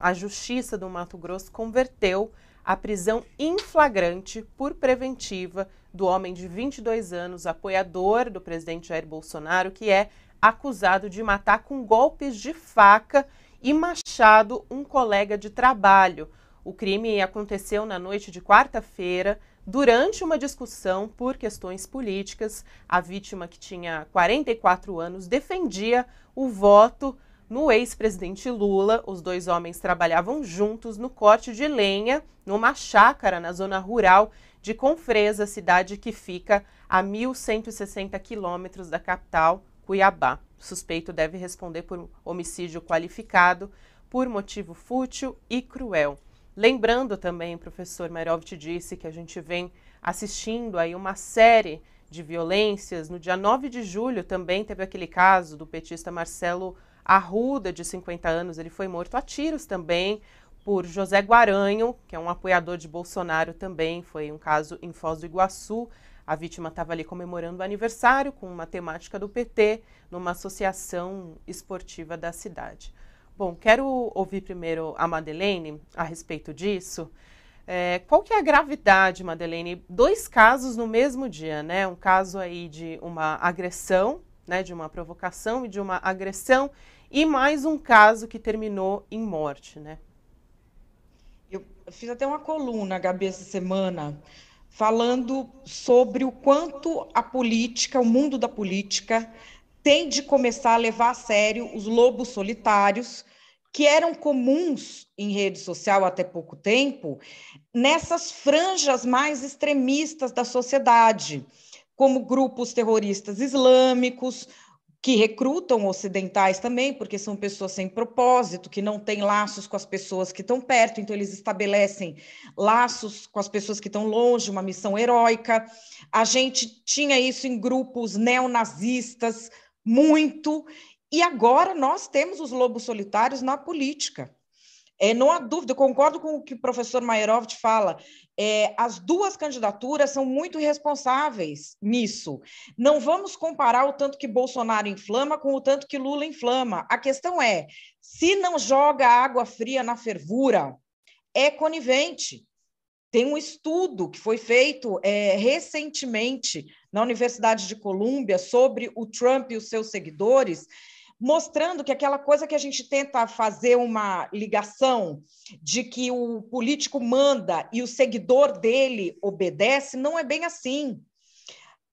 a Justiça do Mato Grosso converteu a prisão em flagrante por preventiva do homem de 22 anos, apoiador do presidente Jair Bolsonaro, que é acusado de matar com golpes de faca e machado um colega de trabalho. O crime aconteceu na noite de quarta-feira, durante uma discussão por questões políticas. A vítima, que tinha 44 anos, defendia o voto no ex-presidente Lula. Os dois homens trabalhavam juntos no corte de lenha numa chácara na zona rural de Confresa, cidade que fica a 1.160 quilômetros da capital, Cuiabá. O suspeito deve responder por homicídio qualificado por motivo fútil e cruel. Lembrando também, professor Mairovitch disse que a gente vem assistindo aí uma série de violências. No dia 9 de julho também teve aquele caso do petista Marcelo Arruda, de 50 anos, ele foi morto a tiros também por José Guaranho, que é um apoiador de Bolsonaro também, foi um caso em Foz do Iguaçu. A vítima estava ali comemorando o aniversário com uma temática do PT numa associação esportiva da cidade. Bom, quero ouvir primeiro a Madeleine a respeito disso. É, qual que é a gravidade, Madeleine? Dois casos no mesmo dia, né? Um caso aí de uma agressão né, de uma provocação e de uma agressão, e mais um caso que terminou em morte, né? Eu fiz até uma coluna, Gabi, essa semana, falando sobre o quanto a política, o mundo da política, tem de começar a levar a sério os lobos solitários, que eram comuns em rede social até pouco tempo, nessas franjas mais extremistas da sociedade como grupos terroristas islâmicos, que recrutam ocidentais também, porque são pessoas sem propósito, que não têm laços com as pessoas que estão perto, então eles estabelecem laços com as pessoas que estão longe, uma missão heróica. A gente tinha isso em grupos neonazistas muito, e agora nós temos os lobos solitários na política. É, não há dúvida, concordo com o que o professor Maierovitch fala. É, as duas candidaturas são muito responsáveis nisso. Não vamos comparar o tanto que Bolsonaro inflama com o tanto que Lula inflama. A questão é: se não joga água fria na fervura, é conivente. Tem um estudo que foi feito é, recentemente na Universidade de Colômbia sobre o Trump e os seus seguidores mostrando que aquela coisa que a gente tenta fazer uma ligação de que o político manda e o seguidor dele obedece, não é bem assim.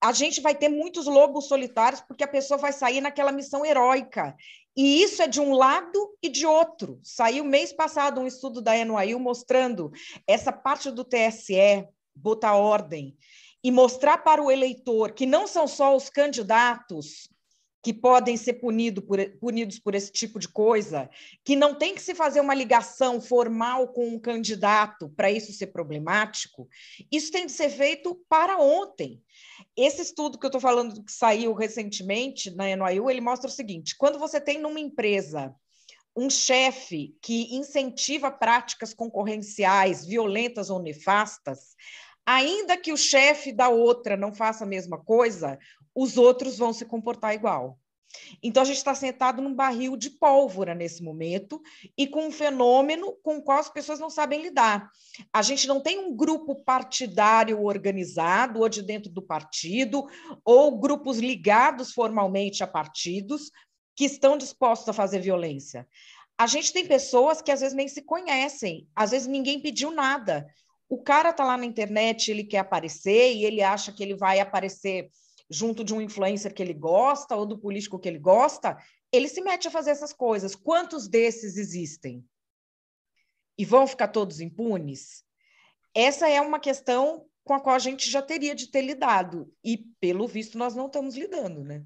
A gente vai ter muitos lobos solitários porque a pessoa vai sair naquela missão heróica. E isso é de um lado e de outro. Saiu mês passado um estudo da NYU mostrando essa parte do TSE botar ordem e mostrar para o eleitor que não são só os candidatos que podem ser punido por, punidos por esse tipo de coisa, que não tem que se fazer uma ligação formal com um candidato para isso ser problemático, isso tem de ser feito para ontem. Esse estudo que eu estou falando que saiu recentemente na NYU, ele mostra o seguinte: quando você tem numa empresa um chefe que incentiva práticas concorrenciais violentas ou nefastas, ainda que o chefe da outra não faça a mesma coisa, os outros vão se comportar igual. Então, a gente está sentado num barril de pólvora nesse momento e com um fenômeno com o qual as pessoas não sabem lidar. A gente não tem um grupo partidário organizado, ou de dentro do partido, ou grupos ligados formalmente a partidos que estão dispostos a fazer violência. A gente tem pessoas que às vezes nem se conhecem, às vezes ninguém pediu nada. O cara está lá na internet, ele quer aparecer e ele acha que ele vai aparecer junto de um influencer que ele gosta ou do político que ele gosta, ele se mete a fazer essas coisas. Quantos desses existem? E vão ficar todos impunes? Essa é uma questão com a qual a gente já teria de ter lidado. E, pelo visto, nós não estamos lidando, né?